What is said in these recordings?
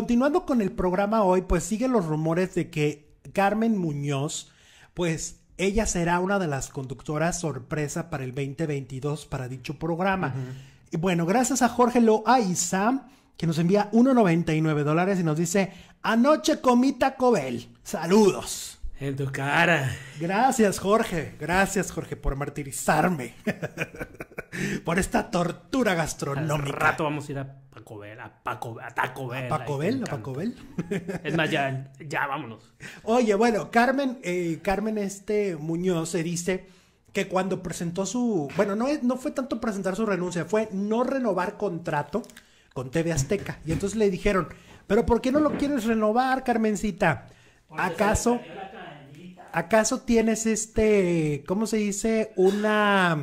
Continuando con el programa hoy, pues siguen los rumores de que Carmen Muñoz, pues ella será una de las conductoras sorpresa para el 2022 para dicho programa. Y bueno, gracias a Jorge Loaiza, que nos envía 1,99 dólares y nos dice, anoche comí Cobel. Saludos. En tu cara. Gracias, Jorge. Gracias, Jorge, por martirizarme. por esta tortura gastronómica. Al rato vamos a ir a a Paco, a Paco Es más, ya, ya vámonos. Oye, bueno, Carmen, eh, Carmen este Muñoz se eh, dice que cuando presentó su, bueno, no, no fue tanto presentar su renuncia, fue no renovar contrato con TV Azteca. Y entonces le dijeron, pero ¿por qué no lo quieres renovar, Carmencita? ¿Acaso, acaso tienes este, ¿cómo se dice? Una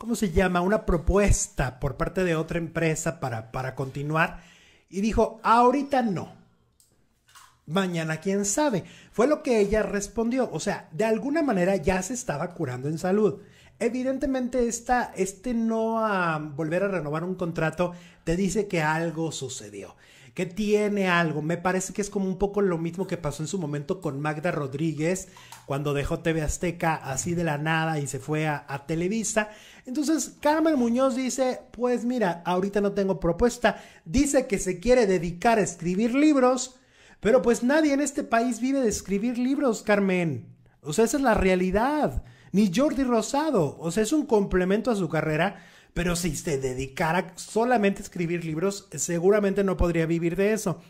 ¿cómo se llama? Una propuesta por parte de otra empresa para, para continuar. Y dijo, ahorita no. Mañana quién sabe. Fue lo que ella respondió. O sea, de alguna manera ya se estaba curando en salud. Evidentemente, esta, este no a volver a renovar un contrato te dice que algo sucedió que tiene algo. Me parece que es como un poco lo mismo que pasó en su momento con Magda Rodríguez cuando dejó TV Azteca así de la nada y se fue a, Televisa. Entonces Carmen Muñoz dice, pues mira, ahorita no tengo propuesta. Dice que se quiere dedicar a escribir libros, pero pues nadie en este país vive de escribir libros, Carmen. O sea, esa es la realidad. Ni Jordi Rosado. O sea, es un complemento a su carrera pero si se dedicara solamente a escribir libros, seguramente no podría vivir de eso.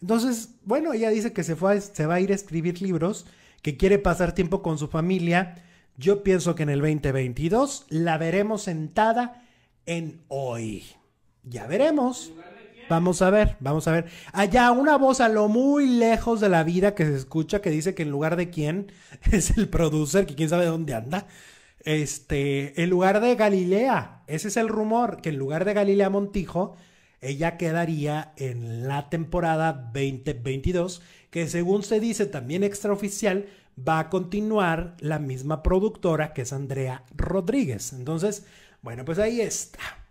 Entonces, bueno, ella dice que se, fue se va a ir a escribir libros, que quiere pasar tiempo con su familia. Yo pienso que en el 2022 la veremos sentada en hoy. Ya veremos. Vamos a ver, vamos a ver. Allá una voz a lo muy lejos de la vida que se escucha que dice que en lugar de quién es el producer, que quién sabe dónde anda. Este, en lugar de Galilea, ese es el rumor, que en lugar de Galilea Montijo, ella quedaría en la temporada 2022, que según se dice también extraoficial, va a continuar la misma productora que es Andrea Rodríguez. Entonces, bueno, pues ahí está.